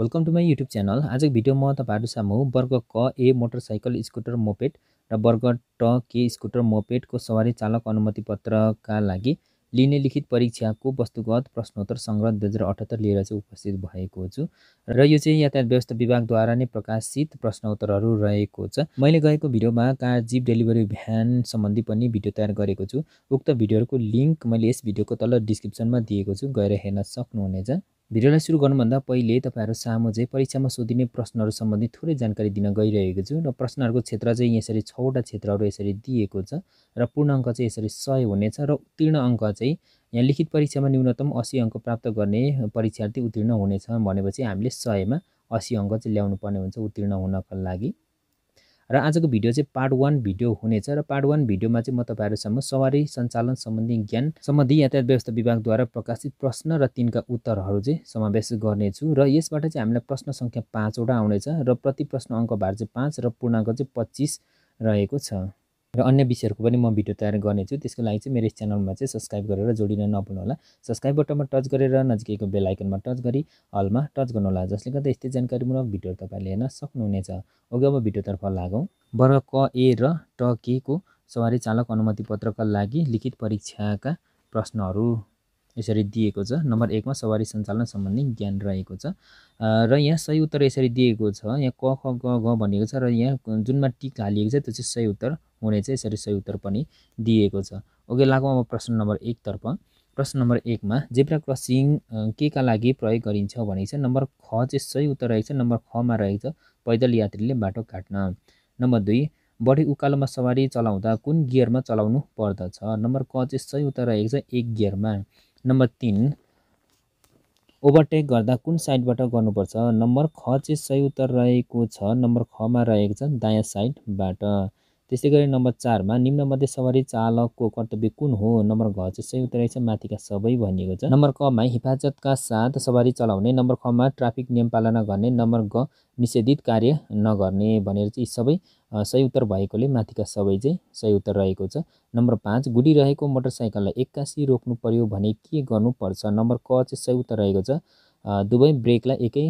welcome to my YouTube channel आजको video म तपाईँहरू सामु वर्ग क ए मोटरसाइकल स्कुटर मोपेट र वर्ग ट के स्कुटर मोपेटको सवारी चालक अनुमति पत्रका लागि लिने लिखित परीक्षाको वस्तुगत प्रश्नोत्तर सङ्ग्रह दुई हजार अठहत्तर लिएर चाहिँ उपस्थित भएको छु र यो चाहिँ यातायात व्यवस्था विभागद्वारा नै प्रकाशित प्रश्नोत्तरहरू रहेको छ मैले गएको भिडियोमा कार जिप डेलिभरी भ्यान सम्बन्धी पनि भिडियो तयार गरेको छु उक्त भिडियोहरूको लिङ्क मैले यस भिडियोको तल डिस्क्रिप्सनमा दिएको छु गएर हेर्न सक्नुहुनेछ भिडियोलाई सुरु गर्नुभन्दा पहिले तपाईँहरू सामु चाहिँ परीक्षामा सोधिने प्रश्नहरू सम्बन्धी थोरै जानकारी दिन गइरहेको छु र प्रश्नहरूको क्षेत्र चाहिँ यसरी छवटा क्षेत्रहरू यसरी दिएको छ र पूर्ण अङ्क चाहिँ यसरी सय हुनेछ र उत्तीर्ण अङ्क चाहिँ यहाँ लिखित परीक्षामा न्यूनतम असी अङ्क प्राप्त गर्ने परीक्षार्थी उत्तीर्ण हुनेछ भनेपछि हामीले सयमा असी अङ्क चाहिँ ल्याउनु पर्ने हुन्छ उत्तीर्ण हुनको लागि र आजको भिडियो चाहिँ पार्ट वान भिडियो हुनेछ र पार्ट वान भिडियोमा चाहिँ म तपाईँहरूसम्म सवारी सञ्चालन सम्बन्धी ज्ञान सम्बन्धी यातायात व्यवस्था विभागद्वारा प्रकाशित प्रश्न र तिनका उत्तरहरू चाहिँ समावेश गर्नेछु र यसबाट चाहिँ हामीलाई प्रश्न सङ्ख्या पाँचवटा आउनेछ र प्रति प्रश्न अङ्क भार चाहिँ पाँच र पूर्णाङ्क चाहिँ पच्चिस रहेको छ र अन्य विषयहरूको पनि म भिडियो तयार गर्नेछु त्यसको लागि चाहिँ मेरो यस च्यानलमा चाहिँ सब्सक्राइब गरेर जोडिन नभुल्नुहोला सब्सक्राइब बटनमा टच गरेर नजिकैको बेल आइकनमा टच गरी हलमा टच गर्नुहोला जसले गर्दा यस्तै जानकारीमूलक भिडियोहरू तपाईँले हेर्न सक्नुहुनेछ ओके अब भिडियोतर्फ लागौँ वर्ग क ए र ट केको सवारी चालक अनुमति पत्रका लागि लिखित परीक्षाका प्रश्नहरू यसरी दिएको छ नम्बर एकमा सवारी सञ्चालन सम्बन्धी ज्ञान रहेको छ र यहाँ सही उत्तर यसरी दिएको छ यहाँ क ख ग घ भनिएको छ र यहाँ जुनमा टिक हालिएको छ त्यो चाहिँ सही उत्तर हुने चाहिँ यसरी सही उत्तर पनि दिएको छ ओके लागौँ अब प्रश्न नम्बर एकतर्फ प्रश्न नम्बर एकमा जेब्रा क्रसिङ के का लागि प्रयोग गरिन्छ भनेको छ नम्बर ख चाहिँ सही उत्तर रहेको छ नम्बर खमा रहेको छ पैदल यात्रीले बाटो काट्न नम्बर दुई बढी उकालोमा सवारी चलाउँदा कुन गियरमा चलाउनु पर्दछ नम्बर क चाहिँ सही उत्तर रहेको छ एक गियरमा नम्बर तिन ओभरटेक गर्दा कुन साइडबाट गर्नुपर्छ नम्बर ख चाहिँ सही उत्तर रहेको छ नम्बर खमा रहेको छ दायाँ साइडबाट त्यस्तै गरी नम्बर चारमा मध्ये सवारी चालकको कर्तव्य कुन हो नम्बर घ चाहिँ सही उत्तर रहेछ माथिका सबै भनिएको छ नम्बर कमा हिफाजतका साथ सवारी चलाउने नम्बर खमा ट्राफिक नियम पालना गर्ने नम्बर ग निषेधित कार्य नगर्ने भनेर चाहिँ यी सबै सही उत्तर भएकोले माथिका सबै चाहिँ सही उत्तर रहेको छ नम्बर पाँच गुडिरहेको मोटरसाइकललाई एक्कासी रोक्नु पर्यो भने के गर्नुपर्छ नम्बर क चाहिँ सही उत्तर रहेको छ दुवै ब्रेकलाई एकै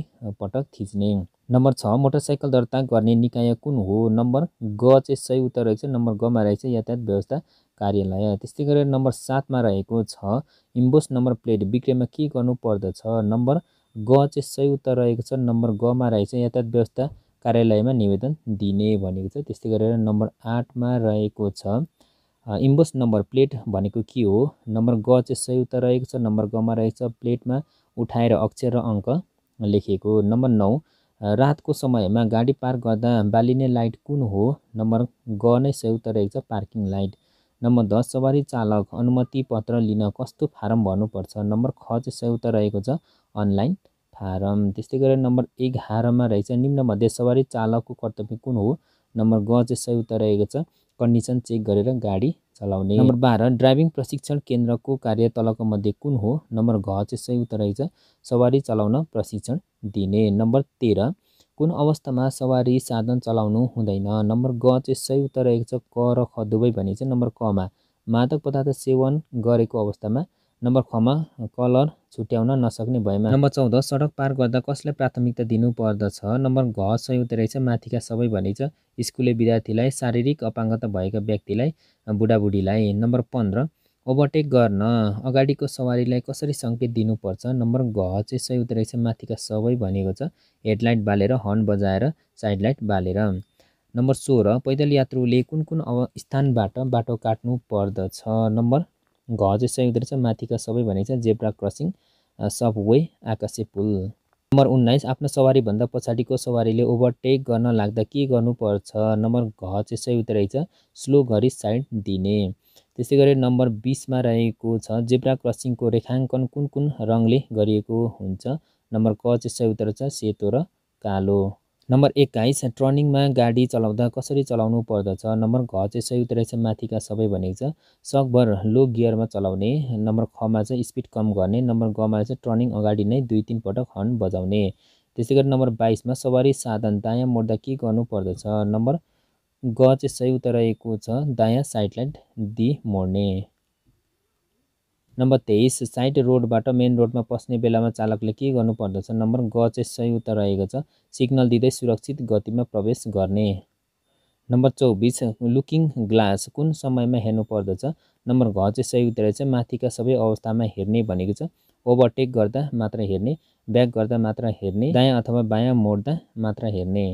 पटक थिच्ने नम्बर छ मोटरसाइकल दर्ता गर्ने निकाय कुन हो नम्बर ग चाहिँ सही उत्तर रहेको छ नम्बर गमा रहेको छ यातायात व्यवस्था कार्यालय त्यस्तै गरेर नम्बर सातमा रहेको छ इम्बोस नम्बर प्लेट बिक्रीमा के गर्नुपर्दछ नम्बर ग चाहिँ सही उत्तर रहेको छ नम्बर गमा रहेको छ यातायात व्यवस्था कार्यालयमा निवेदन दिने भनेको छ त्यस्तै गरेर नम्बर आठमा रहेको छ इम्बोस नम्बर प्लेट भनेको के हो नम्बर ग चाहिँ सही उत्तर रहेको छ नम्बर गमा रहेको छ प्लेटमा उठाएर अक्षर र अङ्क लेखिएको नम्बर नौ रातको समयमा गाडी पार्क गर्दा बालिने लाइट कुन हो नम्बर ग नै संयुक्त रहेको छ पार्किङ लाइट नम्बर दस सवारी चालक अनुमति पत्र लिन कस्तो फारम भर्नुपर्छ नम्बर ख चाहिँ संयुक्त रहेको छ अनलाइन फारम त्यस्तै गरेर नम्बर एघारमा रहेछ निम्न मध्ये सवारी चालकको कर्तव्य कुन हो नम्बर ग चाहिँ संयुक्त रहेको छ कन्डिसन चेक गरेर गाडी चलाउने नम्बर बाह्र ड्राइभिङ प्रशिक्षण केन्द्रको कार्य तलको मध्ये कुन हो नम्बर घ चाहिँ सही उत्तर रहेछ सवारी चलाउन प्रशिक्षण दिने नम्बर तेह्र कुन अवस्थामा सवारी साधन चलाउनु हुँदैन नम्बर ग चाहिँ सही उत्तर रहेको छ क र ख दुवै भने चाहिँ नम्बर कमा मादक पदार्थ सेवन गरेको अवस्थामा नम्बर खमा कलर छुट्याउन नसक्ने भएमा नम्बर चौध सडक पार गर्दा कसलाई प्राथमिकता दिनुपर्दछ नम्बर घ संयुक्त रहेछ माथिका सबै भनिन्छ स्कुले विद्यार्थीलाई शारीरिक अपाङ्गता भएका व्यक्तिलाई बुढाबुढीलाई नम्बर पन्ध्र ओभरटेक गर्न अगाडिको सवारीलाई कसरी सङ्केत दिनुपर्छ नम्बर घ चाहिँ संयुक्त रहेछ माथिका सबै भनेको छ हेडलाइट बालेर हर्न बजाएर साइड लाइट बालेर नम्बर सोह्र पैदल यात्रुले कुन कुन अव स्थानबाट बाटो काट्नु पर्दछ नम्बर घ चाहिँ संयुक्त रहेछ माथिका सबै भनेको छ जेब्रा क्रसिङ सबवे आकाशे पुल नम्बर उन्नाइस आफ्नो सवारीभन्दा पछाडिको सवारीले ओभरटेक गर्न लाग्दा के गर्नुपर्छ नम्बर घ चाहिँ संयुक्त रहेछ स्लो घरी साइड दिने त्यस्तै गरी नम्बर बिसमा रहेको छ जेब्रा क्रसिङको रेखाङ्कन कुन कुन रङले गरिएको हुन्छ नम्बर क चाहिँ संयुक्त रहेछ सेतो र कालो नम्बर एक्काइस टर्निङमा गाडी चलाउँदा कसरी चलाउनु पर्दछ नम्बर घ चाहिँ सही संयुक्त रहेछ माथिका सबै भनेको छ सकभर लो गियरमा चलाउने नम्बर खमा चाहिँ स्पिड कम गर्ने नम्बर गमा चाहिँ टर्निङ अगाडि नै दुई पटक हर्न बजाउने त्यसै गरी नम्बर बाइसमा सवारी साधन दायाँ मोड्दा के गर्नु पर्दछ नम्बर ग चाहिँ सही उत्तर रहेको छ दायाँ साइड लाइट दि मोड्ने नम्बर तेइस साइड रोडबाट मेन रोडमा पस्ने बेलामा चालकले के गर्नुपर्दछ नम्बर ग चाहिँ सही उत्तर रहेको छ सिग्नल दिँदै सुरक्षित गतिमा प्रवेश गर्ने नम्बर चौबिस लुकिङ ग्लास कुन समयमा हेर्नु पर्दछ नम्बर घ चाहिँ सही उत्तर रहेछ माथिका सबै अवस्थामा हेर्ने भनेको छ ओभरटेक गर्दा मात्र हेर्ने ब्याक गर्दा मात्र हेर्ने दायाँ अथवा बायाँ मोड्दा मात्र हेर्ने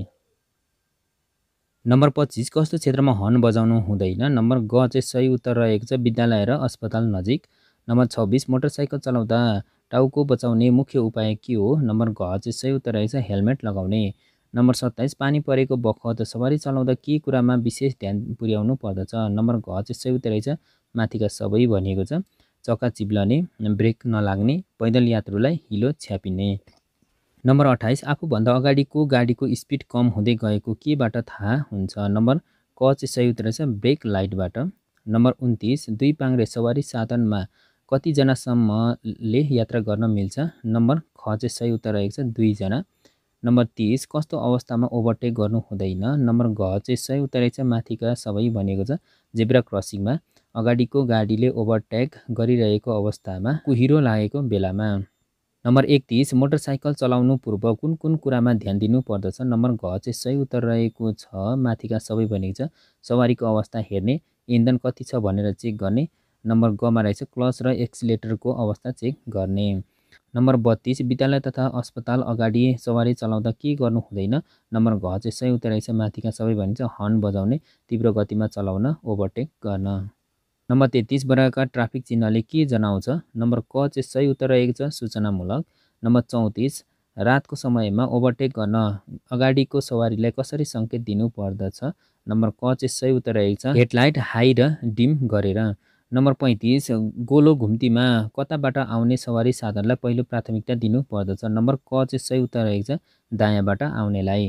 नम्बर पच्चिस कस्तो क्षेत्रमा हर्न बजाउनु हुँदैन नम्बर ग चाहिँ सही उत्तर रहेको छ विद्यालय र अस्पताल नजिक नम्बर छब्बिस मोटरसाइकल चलाउँदा टाउको बचाउने मुख्य उपाय के हो नम्बर घ चाहिँ सही उत्तर रहेछ हेलमेट लगाउने नम्बर सत्ताइस पानी परेको बखत सवारी चलाउँदा के कुरामा विशेष ध्यान पुर्याउनु पर्दछ नम्बर घ चाहिँ सही उत्तर रहेछ माथिका सबै भनिएको छ चक्का चिप्लने ब्रेक नलाग्ने पैदल यात्रुलाई हिलो छ्यापिने नम्बर अठाइस आफूभन्दा अगाडिको गाडीको स्पिड कम हुँदै गएको केबाट थाहा हुन्छ नम्बर क चाहिँ सही उत्तर रहेछ ब्रेक लाइटबाट नम्बर उन्तिस दुई पाङ्रे सवारी साधनमा कतिजनासम्मले यात्रा गर्न मिल्छ नम्बर ख चाहिँ सही उत्तर रहेको छ दुईजना नम्बर तिस कस्तो अवस्थामा ओभरटेक गर्नु हुँदैन नम्बर घ चाहिँ सही उत्तर रहेको छ माथिका सबै भनेको छ जेब्रा क्रसिङमा अगाडिको गाडीले ओभरटेक गरिरहेको अवस्थामा कुहिरो लागेको बेलामा नम्बर एकतिस मोटरसाइकल चलाउनु पूर्व कुन कुन कुरामा ध्यान दिनुपर्दछ नम्बर घ चाहिँ सही उत्तर रहेको छ माथिका सबै भनेको छ सवारीको अवस्था हेर्ने इन्धन कति छ भनेर चेक गर्ने नम्बर गमा रहेछ क्लस र एक्सिलेटरको अवस्था चेक गर्ने नम्बर बत्तिस विद्यालय तथा अस्पताल अगाडि सवारी चलाउँदा के गर्नु हुँदैन नम्बर घ चाहिँ सही उत्तर रहेछ माथिका सबै भनिन्छ हर्न बजाउने तीव्र गतिमा चलाउन ओभरटेक गर्न नम्बर तेत्तिस वर्गका ट्राफिक चिन्हले के जनाउँछ नम्बर क चाहिँ सही उत्तर रहेको छ सूचनामूलक नम्बर चौतिस रातको समयमा ओभरटेक गर्न अगाडिको सवारीलाई कसरी सङ्केत दिनुपर्दछ नम्बर क चाहिँ सही उत्तर रहेको छ हेडलाइट हाई र डिम गरेर नम्बर पैँतिस गोलो घुम्तीमा कताबाट आउने सवारी साधनलाई पहिलो प्राथमिकता दिनु नम्बर क चाहिँ सही उत्तर रहेको छ दायाँबाट आउनेलाई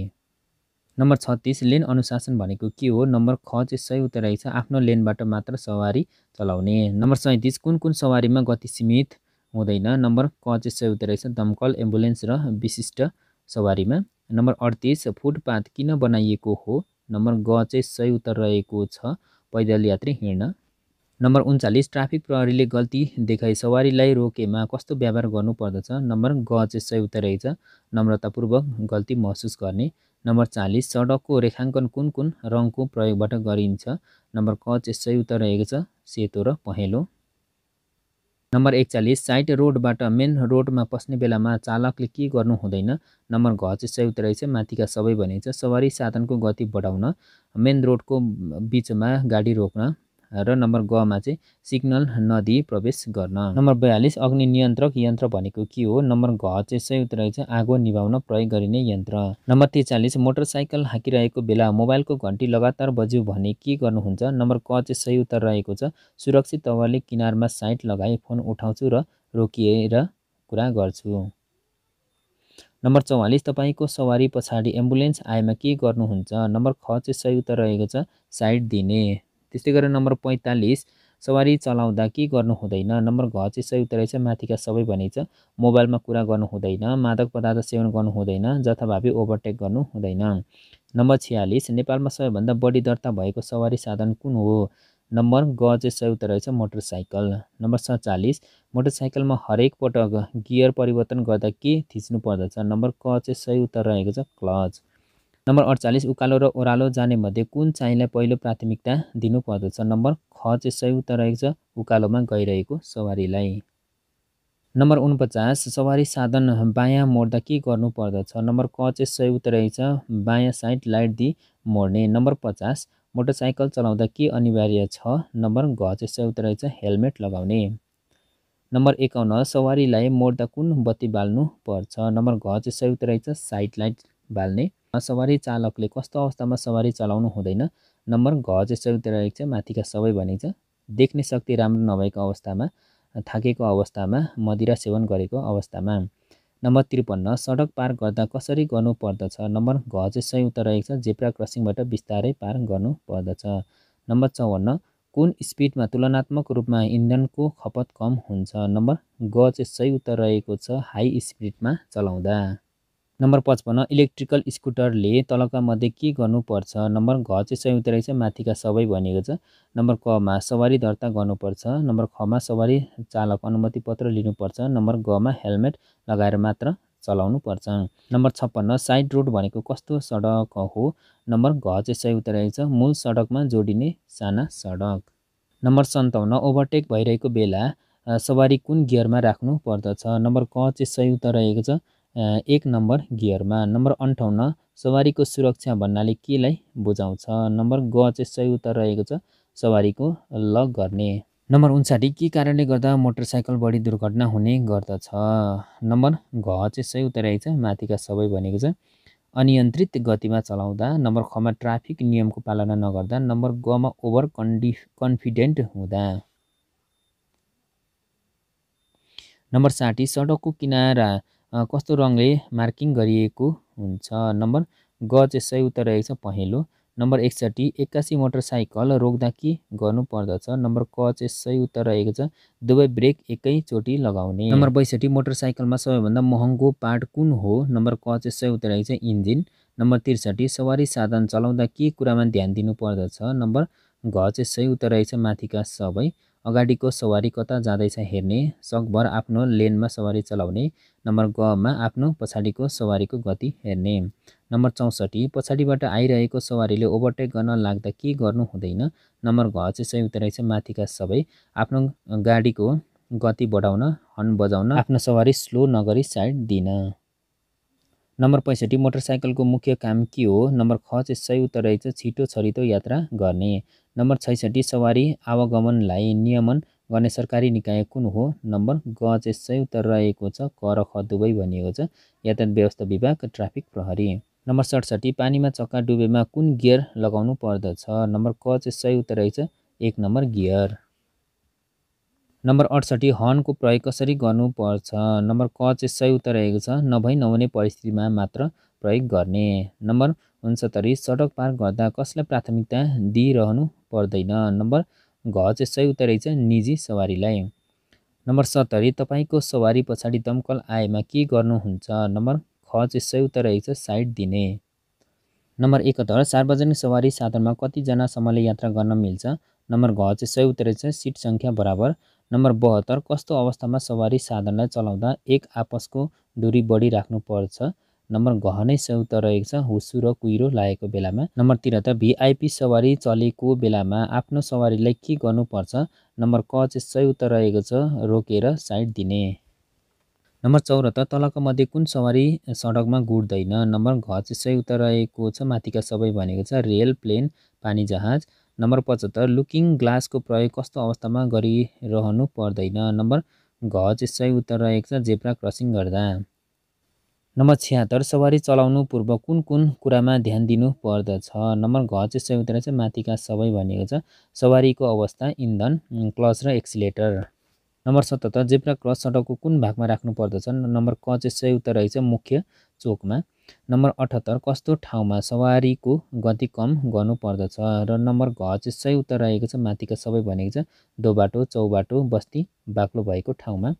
नम्बर छत्तिस लेन अनुशासन भनेको के हो नम्बर ख चाहिँ सही उत्तर रहेको छ आफ्नो लेनबाट मात्र सवारी चलाउने नम्बर सैँतिस कुन कुन सवारीमा गति सीमित हुँदैन नम्बर क चाहिँ सही उत्तर रहेछ दमकल एम्बुलेन्स र विशिष्ट सवारीमा नम्बर अडतिस फुटपाथ किन बनाइएको हो नम्बर ग चाहिँ सही उत्तर रहेको छ पैदल यात्री हिँड्न नम्बर उन्चालिस ट्राफिक प्रहरीले गल्ती देखाई सवारीलाई रोकेमा कस्तो व्यवहार गर्नुपर्दछ नम्बर ग चाहिँ सही उत्तर रहेछ नम्रतापूर्वक गल्ती महसुस गर्ने नम्बर चालिस सडकको रेखाङ्कन कुन कुन रङको प्रयोगबाट गरिन्छ नम्बर क चाहिँ सही उत्तर रहेको छ सेतो र पहेँलो नम्बर एकचालिस साइड रोडबाट मेन रोडमा पस्ने बेलामा चालकले के गर्नु हुँदैन नम्बर घ चाहिँ सही उत्तर रहेछ माथिका सबै भनिन्छ सवारी साधनको गति बढाउन मेन रोडको बिचमा गाडी रोक्न र नम्बर गमा चाहिँ सिग्नल नदी प्रवेश गर्न नम्बर बयालिस अग्नि नियन्त्रक यन्त्र भनेको के हो नम्बर घ चाहिँ संयुक्त रहेछ आगो निभाउन प्रयोग गरिने यन्त्र नम्बर त्रिचालिस मोटरसाइकल हाँकिरहेको बेला मोबाइलको घन्टी लगातार बज्यो भने के गर्नुहुन्छ नम्बर क चाहिँ सही उत्तर रहेको छ सुरक्षित तवरले किनारमा साइट लगाई फोन उठाउँछु र रोकिएर कुरा गर्छु नम्बर चौवालिस तपाईँको सवारी पछाडि एम्बुलेन्स आएमा के गर्नुहुन्छ नम्बर ख चाहिँ सही उत्तर रहेको छ साइड दिने त्यस्तै गरेर नम्बर पैँतालिस सवारी चलाउँदा के गर्नु हुँदैन नम्बर घ चाहिँ सही उत्तर रहेछ माथिका सबै भनिन्छ मोबाइलमा कुरा गर्नु हुँदैन मादक पदार्थ सेवन गर्नु हुँदैन जथाभावी ओभरटेक गर्नु हुँदैन नम्बर छ्यालिस नेपालमा सबैभन्दा बढी दर्ता भएको सवारी साधन कुन हो नम्बर ग चाहिँ सही उत्तर रहेछ मोटरसाइकल नम्बर सत्तालिस मोटरसाइकलमा हरेक पटक गियर परिवर्तन गर्दा के थिच्नु पर्दछ नम्बर क चाहिँ सही उत्तर रहेको छ क्लच नम्बर अडचालिस उकालो र ओह्रालो जाने मध्ये कुन चाहिँलाई पहिलो प्राथमिकता दिनुपर्दछ नम्बर ख चाहिँ सही उत्तर रहेको छ उकालोमा गइरहेको सवारीलाई नम्बर उनपचास सवारी साधन बायाँ मोड्दा के गर्नुपर्दछ नम्बर क चाहिँ सही उत्तर रहेछ बायाँ साइड लाइट दि मोड्ने नम्बर पचास मोटरसाइकल चलाउँदा के अनिवार्य छ नम्बर घ चाहिँ सही उत्तर रहेछ हेलमेट लगाउने नम्बर एकाउन्न सवारीलाई मोड्दा कुन बत्ती बाल्नु पर्छ नम्बर घ चाहिँ सही उत्तर रहेछ साइड लाइट बाल्ने सवारी चालकले कस्तो अवस्थामा सवारी चलाउनु हुँदैन नम्बर घ जसरी रहेको छ माथिका सबै भनिन्छ देख्ने शक्ति राम्रो नभएको अवस्थामा थाकेको अवस्थामा मदिरा सेवन गरेको अवस्थामा नम्बर त्रिपन्न सडक पार गर्दा कसरी गर्नु पर्दछ नम्बर घ चाहिँ सही उत्तर रहेको छ जेब्रा क्रसिङबाट बिस्तारै पार गर्नुपर्दछ नम्बर चौवन्न कुन स्पिडमा तुलनात्मक रूपमा इन्धनको खपत कम हुन्छ नम्बर ग चाहिँ सही उत्तर रहेको छ हाई स्पिडमा चलाउँदा नम्बर पचपन्न इलेक्ट्रिकल स्कुटरले तलका मध्ये के गर्नुपर्छ नम्बर घ चाहिँ संयुक्त रहेछ माथिका सबै भनेको छ नम्बर कमा सवारी दर्ता गर्नुपर्छ नम्बर खमा सवारी चालक अनुमति पत्र लिनुपर्छ नम्बर गमा हेलमेट लगाएर मात्र चलाउनु पर्छ नम्बर छप्पन्न साइड रोड भनेको कस्तो सडक हो नम्बर घ चाहिँ सही रहेको रहेछ मूल सडकमा जोडिने साना सडक नम्बर सन्ताउन्न ओभरटेक भइरहेको बेला सवारी कुन गियरमा राख्नु पर्दछ नम्बर क चाहिँ सही उत्तर रहेको छ एक नम्बर गियरमा नम्बर अन्ठाउन्न सवारीको सुरक्षा भन्नाले केलाई बुझाउँछ नम्बर ग चाहिँ सही उत्तर रहेको छ सवारीको लक गर्ने नम्बर उन्साठी के कारणले गर्दा मोटरसाइकल बढी दुर्घटना हुने गर्दछ नम्बर घ चाहिँ सही उत्तर रहेको छ माथिका सबै भनेको छ अनियन्त्रित गतिमा चलाउँदा नम्बर खमा ट्राफिक नियमको पालना नगर्दा नम्बर गमा ओभर कन्डि कन्फिडेन्ट हुँदा नम्बर साठी सडकको किनारा कस्तो रङले मार्किङ गरिएको हुन्छ नम्बर ग चाहिँ सही उत्तर रहेको छ पहेँलो नम्बर एकसट्ठी एक्कासी मोटरसाइकल रोक्दा के गर्नुपर्दछ नम्बर क चाहिँ सही उत्तर रहेको छ दुवै ब्रेक एकैचोटि लगाउने नम्बर बैसठी मोटरसाइकलमा सबैभन्दा महँगो पार्ट कुन हो नम्बर क चाहिँ सही उत्तर रहेको छ इन्जिन नम्बर त्रिसठी सवारी साधन चलाउँदा के कुरामा ध्यान दिनुपर्दछ नम्बर घ चाहिँ सही उत्तर रहेको छ माथिका सबै अगाडिको सवारी कता जाँदैछ हेर्ने सकभर आफ्नो लेनमा सवारी चलाउने नम्बर गमा आफ्नो पछाडिको सवारीको गति हेर्ने नम्बर चौसठी पछाडिबाट आइरहेको सवारीले ओभरटेक गर्न लाग्दा के गर्नु हुँदैन नम्बर घ चाहिँ सही उत्तर रहेछ माथिका सबै आफ्नो गाडीको गति बढाउन हर्न बजाउन आफ्नो सवारी स्लो नगरी साइड दिन नम्बर पैँसठी मोटरसाइकलको मुख्य काम के हो नम्बर ख चाहिँ सही उत्तर रहेछ छिटो छरितो यात्रा गर्ने नम्बर छैसठी सवारी आवागमनलाई नियमन गर्ने सरकारी निकाय कुन हो नम्बर ग चाहिँ उत्तर रहेको छ क र ख दुवै भनिएको छ यातायात व्यवस्था विभाग ट्राफिक प्रहरी नम्बर सडसठी पानीमा चक्का डुबेमा कुन गियर लगाउनु पर्दछ नम्बर क चाहिँ संयुक्त रहेछ एक नम्बर गियर नम्बर अडसठी हर्नको प्रयोग कसरी गर्नुपर्छ नम्बर क चाहिँ उत्तर रहेको छ नभई नहुने परिस्थितिमा मात्र प्रयोग गर्ने नम्बर उन्सत्तरी सडक पार गर्दा कसलाई प्राथमिकता दिइरहनु पर्दैन नम्बर घ चाहिँ सही उत्तर रहेछ निजी सवारीलाई नम्बर सत्तरी तपाईँको सवारी पछाडि दमकल आएमा के गर्नुहुन्छ नम्बर ख चाहिँ सही उत्तर रहेछ साइड दिने नम्बर एकहत्तर सार्वजनिक सवारी साधनमा कतिजनासम्मले यात्रा गर्न मिल्छ नम्बर घ चाहिँ सही उत्तर रहेछ सिट सङ्ख्या बराबर नम्बर बहत्तर कस्तो अवस्थामा सवारी साधनलाई चलाउँदा एक आपसको दुरी बढी राख्नुपर्छ नम्बर घ नै संयुक्त रहेको छ हुसु र कुहिरो लागेको बेलामा नम्बर त भिआइपी सवारी चलेको बेलामा आफ्नो सवारीलाई के गर्नुपर्छ नम्बर क चाहिँ संयुक्त रहेको छ रोकेर साइड दिने नम्बर चौध त तलको मध्ये कुन सवारी सडकमा गुड्दैन नम्बर घ चाहिँ संयुक्त रहेको छ माथिका सबै भनेको छ रेल प्लेन पानी जहाज नम्बर पचहत्तर लुकिङ ग्लासको प्रयोग कस्तो अवस्थामा गरिरहनु पर्दैन नम्बर घ चाहिँ सही उत्तर रहेको छ जेब्रा क्रसिङ गर्दा नम्बर छिहत्तर सवारी चलाउनु पूर्व कुन कुन कुरामा ध्यान दिनु पर्दछ नम्बर घ चाहिँ सही उत्तर चाहिँ माथिका सबै भनेको छ सवारीको अवस्था इन्धन क्लच र एक्सिलेटर नम्बर सतहत्तर जेब्रा क्लस सडकको कुन भागमा राख्नु पर्दछ नम्बर क चाहिँ सही उत्तर रहेछ मुख्य चोकमा नम्बर अठहत्तर कस्तो ठाउँमा सवारीको गति कम गर्नुपर्दछ र नम्बर घ चाहिँ सही उत्तर रहेको छ माथिका सबै भनेको छ दोबाटो चौबाटो बस्ती बाक्लो भएको ठाउँमा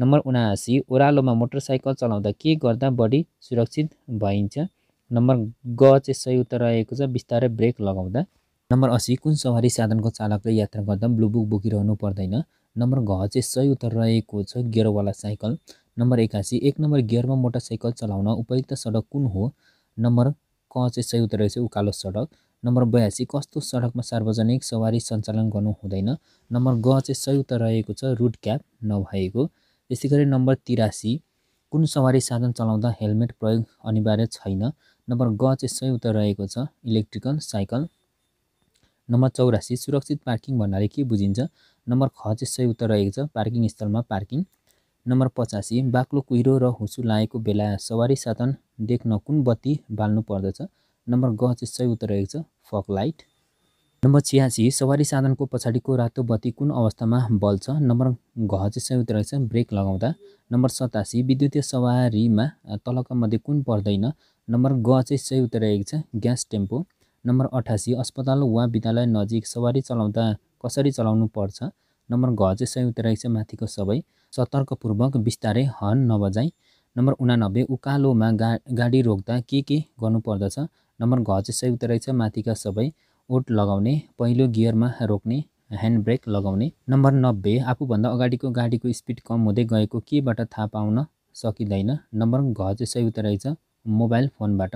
नम्बर उनासी ओह्रालोमा मोटरसाइकल चलाउँदा के गर्दा बढी सुरक्षित भइन्छ नम्बर ग चाहिँ सही उत्तर रहेको छ बिस्तारै ब्रेक लगाउँदा नम्बर असी कुन सवारी साधनको चालकले यात्रा गर्दा ब्लुबुक बोकिरहनु पर्दैन नम्बर घ चाहिँ सही उत्तर रहेको छ गियरवाला साइकल नम्बर एकासी एक नम्बर गियरमा मोटरसाइकल चलाउन उपयुक्त सडक कुन हो नम्बर क चाहिँ सही उत्तर रहेछ उकालो सडक नम्बर बयासी कस्तो सडकमा सार्वजनिक सवारी सञ्चालन गर्नु हुँदैन नम्बर ग चाहिँ सही उत्तर रहेको छ रुट क्याप नभएको त्यसै गरी नम्बर तिरासी कुन सवारी साधन चलाउँदा हेलमेट प्रयोग अनिवार्य छैन नम्बर ग चाहिँ सही उत्तर रहेको छ इलेक्ट्रिकल साइकल नम्बर चौरासी सुरक्षित पार्किङ भन्नाले के बुझिन्छ नम्बर ख चाहिँ सही उत्तर रहेको छ पार्किङ स्थलमा पार्किङ नम्बर पचासी बाक्लो कुहिरो र हुसु लागेको बेला सवारी साधन देख्न कुन बत्ती बाल्नु पर्दछ नम्बर ग चाहिँ सही उत्तर रहेको छ फक लाइट नम्बर छ्यासी सवारी साधनको पछाडिको रातो बत्ती कुन अवस्थामा बल्छ नम्बर घ चाहिँ सही संयुक्त रहेछ ब्रेक लगाउँदा नम्बर सतासी विद्युतीय सवारीमा तलका मध्ये कुन पर्दैन नम्बर ग चाहिँ सही उत्तर रहेको छ ग्यास टेम्पो नम्बर अठासी अस्पताल वा विद्यालय नजिक सवारी चलाउँदा कसरी चलाउनु पर्छ नम्बर घ चाहिँ सही रहेको रहेछ माथिको सबै सतर्कपूर्वक बिस्तारै हर्न नबजाई नम्बर उनानब्बे उकालोमा गा गाडी रोक्दा के के गर्नुपर्दछ नम्बर घ चाहिँ सही उत्तर रहेछ माथिका सबै ओट लगाउने पहिलो गियरमा रोक्ने ह्यान्ड ब्रेक लगाउने नम्बर नब्बे आफूभन्दा अगाडिको गाडीको स्पिड कम हुँदै गएको केबाट थाहा पाउन सकिँदैन नम्बर घ चाहिँ सही उत्तर रहेछ मोबाइल फोनबाट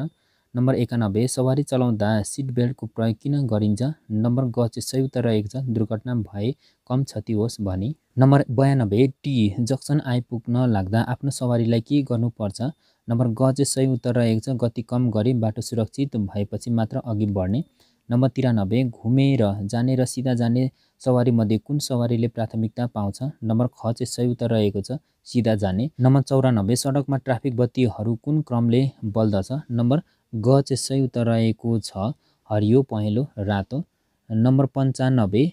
नम्बर एकानब्बे सवारी चलाउँदा सिट बेल्टको प्रयोग किन गरिन्छ नम्बर ग चाहिँ सही उत्तर रहेको छ दुर्घटना भए कम क्षति होस् भनी नम्बर बयानब्बे टी जक्सन आइपुग्न लाग्दा आफ्नो सवारीलाई के गर्नुपर्छ नम्बर ग चाहिँ सही उत्तर रहेको छ गति कम गरी बाटो सुरक्षित भएपछि मात्र अघि बढ्ने नम्बर तिरानब्बे घुमेर जाने र सिधा जाने सवारीमध्ये कुन सवारीले प्राथमिकता पाउँछ नम्बर ख चाहिँ सही उत्तर रहेको छ सिधा जाने नम्बर चौरानब्बे सडकमा ट्राफिक बत्तीहरू कुन क्रमले बल्दछ नम्बर ग चाहिँ सही उत्तर रहेको छ हरियो पहेँलो रातो नम्बर पन्चानब्बे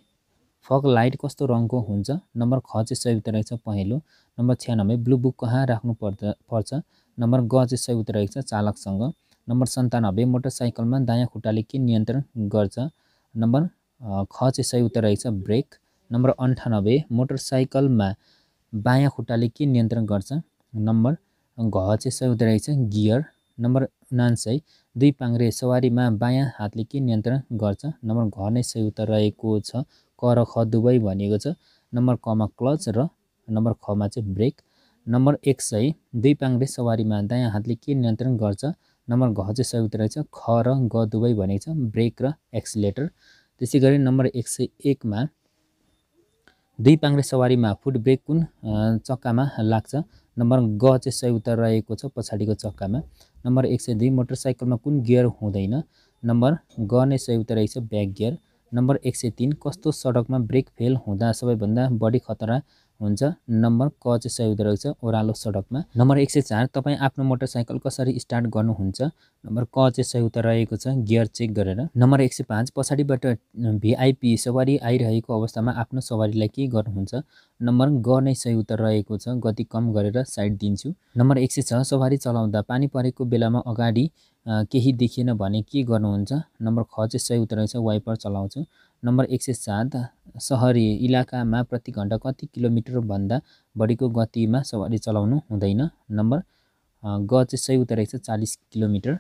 फक लाइट कस्तो रङको हुन्छ नम्बर ख चाहिँ सही उत्तर रहेको छ पहेँलो नम्बर छ्यानब्बे ब्लु बुक कहाँ राख्नु पर्दा पर्छ नम्बर ग चाहिँ सही उत्तर रहेको छ चालकसँग नम्बर सन्तानब्बे मोटरसाइकलमा दायाँ खुट्टाले के नियन्त्रण गर्छ नम्बर ख चाहिँ सही उत्तर रहेछ ब्रेक नम्बर अन्ठानब्बे मोटरसाइकलमा बायाँ खुट्टाले के नियन्त्रण गर्छ नम्बर घ चाहिँ सही उत्तर रहेछ गियर नम्बर उनान्सय दुई पाङ्रे सवारीमा बायाँ हातले के नियन्त्रण गर्छ नम्बर घ नै सही उत्तर रहेको छ क र ख दुवै भनेको छ नम्बर कमा क्लच र नम्बर खमा चाहिँ ब्रेक नम्बर एक सय दुई पाङ्रे सवारीमा दायाँ हातले के नियन्त्रण गर्छ नम्बर घ चाहिँ संयुक्त रहेछ ख र ग दुवै भनेको छ ब्रेक र एक्सिलेटर त्यसै गरी नम्बर एक सय एकमा दुई पाङ्रे सवारीमा फुट ब्रेक कुन चक्कामा लाग्छ नम्बर ग चाहिँ सही उत्तर रहेको छ पछाडिको चक्कामा नम्बर एक सय दुई मोटरसाइकलमा कुन गियर हुँदैन नम्बर ग नै सही उत्तर रहेछ ब्याक गियर नम्बर एक सय तिन कस्तो सडकमा ब्रेक फेल हुँदा सबैभन्दा बढी खतरा हुन्छ नम्बर क चाहिँ सही हुँदो रहेछ ओह्रालो सडकमा नम्बर एक सय चार तपाईँ आफ्नो मोटरसाइकल कसरी स्टार्ट गर्नुहुन्छ नम्बर क चाहिँ सही उता रहेको छ गियर चेक गरेर नम्बर एक सय पाँच पछाडिबाट भिआइपी सवारी आइरहेको अवस्थामा आफ्नो सवारीलाई के गर्नुहुन्छ नम्बर ग नै सही उत्तर रहेको छ गति कम गरेर साइड दिन्छु नम्बर एक सय छ सवारी चलाउँदा पानी परेको बेलामा अगाडि केही देखिएन भने के गर्नुहुन्छ नम्बर ख चाहिँ सही उत्तर रहेछ वाइपर चलाउँछु नम्बर एक सय सात सहरी इलाकामा प्रति घन्टा कति किलोमिटरभन्दा बढीको गतिमा सवारी चलाउनु हुँदैन नम्बर ग चाहिँ सही उत्तर रहेछ चालिस किलोमिटर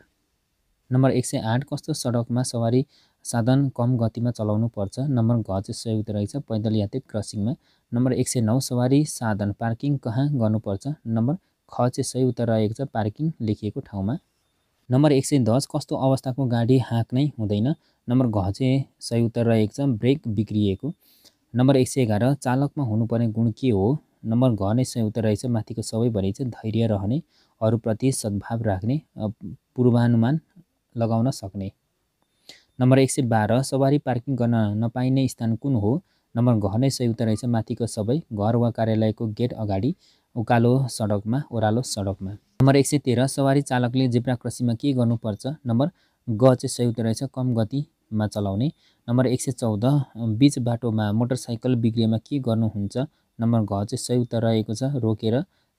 नम्बर एक सय आठ कस्तो सडकमा सवारी साधन कम गतिमा चलाउनु पर्छ नम्बर घ चाहिँ सही उत्तर रहेछ पैदल यात्री क्रसिङमा नम्बर एक सय नौ सवारी साधन पार्किङ कहाँ गर्नुपर्छ नम्बर ख चाहिँ सही उत्तर रहेको छ पार्किङ लेखिएको ठाउँमा नम्बर एक सय दस कस्तो अवस्थाको गाडी हाँक्नै हुँदैन नम्बर घ चाहिँ सही उत्तर रहेको छ ब्रेक बिग्रिएको नम्बर एक सय एघार चालकमा हुनुपर्ने गुण के हो नम्बर घ नै सही उत्तर रहेछ माथिको सबै चाहिँ धैर्य रहने अरूप्रति सद्भाव राख्ने पूर्वानुमान लगाउन सक्ने नम्बर एक सय बाह्र सवारी पार्किङ गर्न नपाइने स्थान कुन हो नम्बर घ नै सही उत्तर रहेछ माथिको सबै घर वा कार्यालयको गेट अगाडि उकालो सडकमा ओह्रालो सडकमा नम्बर एक सय तेह्र सवारी चालकले जेब्रा क्रसिङमा के गर्नुपर्छ नम्बर ग चाहिँ सही उत्तर रहेछ कम गतिमा चलाउने नम्बर एक सय चौध बिच बाटोमा मोटरसाइकल बिग्रिएमा के गर्नुहुन्छ नम्बर घ चाहिँ सही उत्तर रहेको छ रोकेर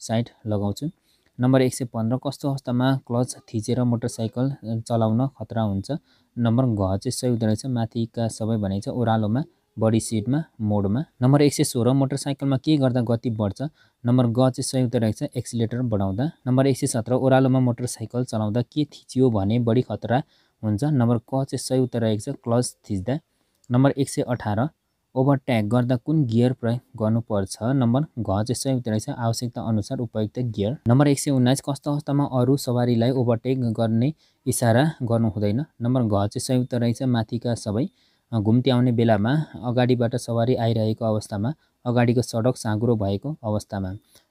साइड लगाउँछु नम्बर एक सय पन्ध्र कस्तो अवस्थामा क्लच थिचेर मोटरसाइकल चलाउन खतरा हुन्छ नम्बर घ चाहिँ सही रहेछ माथिका सबै भनेको छ ओह्रालोमा बडी सिटमा मोडमा नम्बर एक सय सोह्र मोटरसाइकलमा के गर्दा गति बढ्छ नम्बर ग चाहिँ संयुक्त रहेको छ एक्सिलेटर बढाउँदा नम्बर एक सय सत्र ओह्रालोमा मोटरसाइकल चलाउँदा के थिचियो भने बढी खतरा हुन्छ नम्बर क चाहिँ संयुक्त रहेको छ क्लच थिच्दा नम्बर एक सय अठार ओभरट्याक गर्दा कुन गियर प्रयोग गर्नुपर्छ नम्बर घ चाहिँ संयुक्त रहेछ आवश्यकता अनुसार उपयुक्त गियर नम्बर एक सय उन्नाइस कस्तो अवस्थामा अरू सवारीलाई ओभरटेक गर्ने इसारा गर्नु हुँदैन नम्बर घ चाहिँ संयुक्त रहेछ माथिका सबै घुम्ती आउने बेलामा अगाडिबाट सवारी आइरहेको अवस्थामा अगाडिको सडक साँघुरो भएको अवस्थामा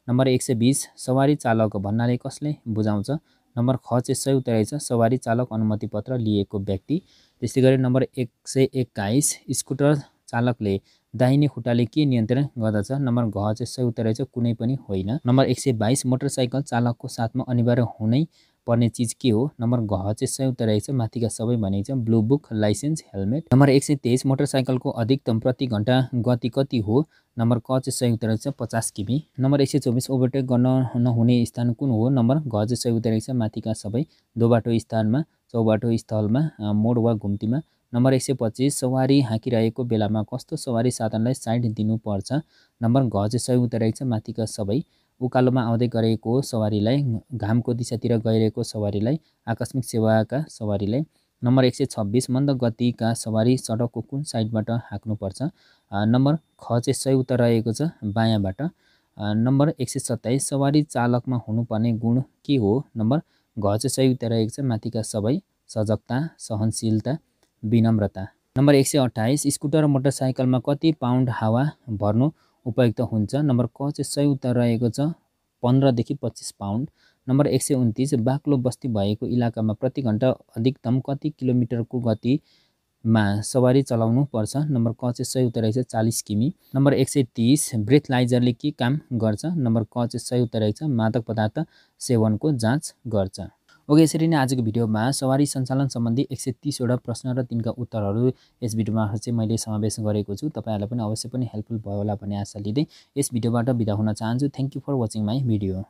नम्बर एक सय बिस सवारी चालक भन्नाले कसले बुझाउँछ नम्बर ख चाहिँ सही उत्तर रहेछ सवारी चालक अनुमति पत्र लिएको व्यक्ति त्यस्तै गरी नम्बर एक सय एक्काइस स्कुटर चालकले दाहिने खुट्टाले के नियन्त्रण गर्दछ नम्बर घ चाहिँ सही उत्तर रहेछ कुनै पनि होइन नम्बर एक सय बाइस मोटरसाइकल चालकको साथमा अनिवार्य हुनै पर्ने चिज के हो नम्बर घ चाहिँ संयुक्त रहेछ माथिका सबै भनेको छ blue book license helmet number एक सय तेइस मोटरसाइकलको अधिकतम प्रति घन्टा गति कति हो नम्बर क चाहिँ संयुक्त रहेछ पचास किमी नम्बर एक सय चौबिस ओभरटेक गर्न नहुने स्थान कुन हो नम्बर घ चाहिँ संयुक्त रहेछ माथिका सबै दोबाटो स्थानमा चौबाटो स्थलमा मोड वा घुम्तीमा नम्बर एक सय पच्चिस सवारी हाँकिरहेको बेलामा कस्तो सवारी साधनलाई साइड दिनुपर्छ नम्बर घ चाहिँ संयुक्त रहेछ माथिका सबै उकालोमा आउँदै गरेको सवारीलाई घामको दिशातिर गइरहेको सवारीलाई आकस्मिक सेवाका सवारीलाई नम्बर एक सय छब्बिस मन्द गतिका सवारी सडकको कुन साइडबाट हाँक्नुपर्छ नम्बर ख चाहिँ सही उत्तर रहेको छ बायाँबाट नम्बर एक सय सत्ताइस सवारी चालकमा हुनुपर्ने गुण के हो नम्बर घ चाहिँ सही उत्तर रहेको छ माथिका सबै सजगता सहनशीलता विनम्रता नम्बर एक सय अठाइस स्कुटर र मोटरसाइकलमा कति पाउन्ड हावा भर्नु उपयुक्त हुन्छ नम्बर क चाहिँ सही उत्तर रहेको छ पन्ध्रदेखि पच्चिस पाउन्ड नम्बर एक सय उन्तिस बाक्लो बस्ती भएको इलाकामा प्रति घन्टा अधिकतम कति किलोमिटरको गतिमा सवारी चलाउनु पर्छ नम्बर क चाहिँ सही उत्तर रहेछ चालिस किमी नम्बर एक सय तिस ब्रेथलाइजरले के काम गर्छ नम्बर क चाहिँ सही उत्तर रहेछ मादक पदार्थ सेवनको जाँच गर्छ ओके यसरी नै आजको भिडियोमा सवारी सञ्चालन सम्बन्धी एक सय तिसवटा प्रश्न र तिनका उत्तरहरू यस भिडियोमा चाहिँ मैले समावेश गरेको छु तपाईँहरूलाई पनि अवश्य पनि हेल्पफुल भयो होला भन्ने आशा लिँदै यस भिडियोबाट बिदा हुन चाहन्छु thank you for watching my video